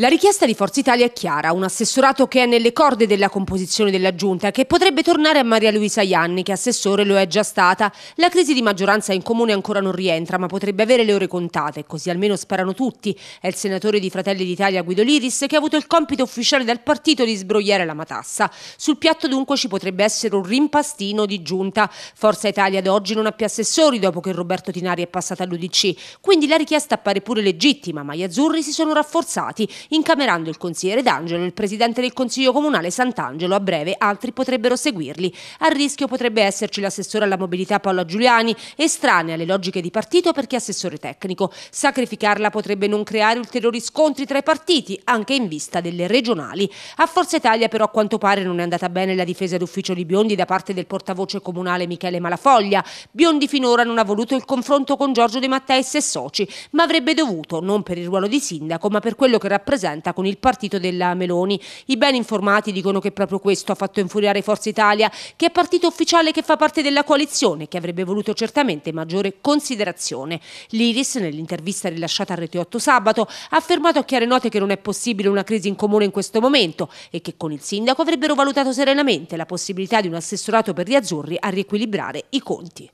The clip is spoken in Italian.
La richiesta di Forza Italia è chiara, un assessorato che è nelle corde della composizione della giunta, che potrebbe tornare a Maria Luisa Ianni, che assessore lo è già stata. La crisi di maggioranza in comune ancora non rientra, ma potrebbe avere le ore contate, così almeno sperano tutti. È il senatore di Fratelli d'Italia Guido Liris che ha avuto il compito ufficiale dal partito di sbrogliare la matassa. Sul piatto dunque ci potrebbe essere un rimpastino di giunta. Forza Italia ad oggi non ha più assessori dopo che Roberto Tinari è passato all'UDC, quindi la richiesta appare pure legittima, ma gli azzurri si sono rafforzati incamerando il consigliere D'Angelo e il presidente del Consiglio Comunale Sant'Angelo. A breve altri potrebbero seguirli. A rischio potrebbe esserci l'assessore alla mobilità Paola Giuliani, estranea alle logiche di partito perché assessore tecnico. Sacrificarla potrebbe non creare ulteriori scontri tra i partiti, anche in vista delle regionali. A Forza Italia però a quanto pare non è andata bene la difesa d'ufficio di Biondi da parte del portavoce comunale Michele Malafoglia. Biondi finora non ha voluto il confronto con Giorgio De Matteis e soci, ma avrebbe dovuto, non per il ruolo di sindaco, ma per quello che rappresenta presenta con il partito della Meloni. I ben informati dicono che proprio questo ha fatto infuriare Forza Italia, che è partito ufficiale che fa parte della coalizione, che avrebbe voluto certamente maggiore considerazione. L'Iris, nell'intervista rilasciata a Rete 8 sabato, ha affermato a chiare note che non è possibile una crisi in comune in questo momento e che con il sindaco avrebbero valutato serenamente la possibilità di un assessorato per gli azzurri a riequilibrare i conti.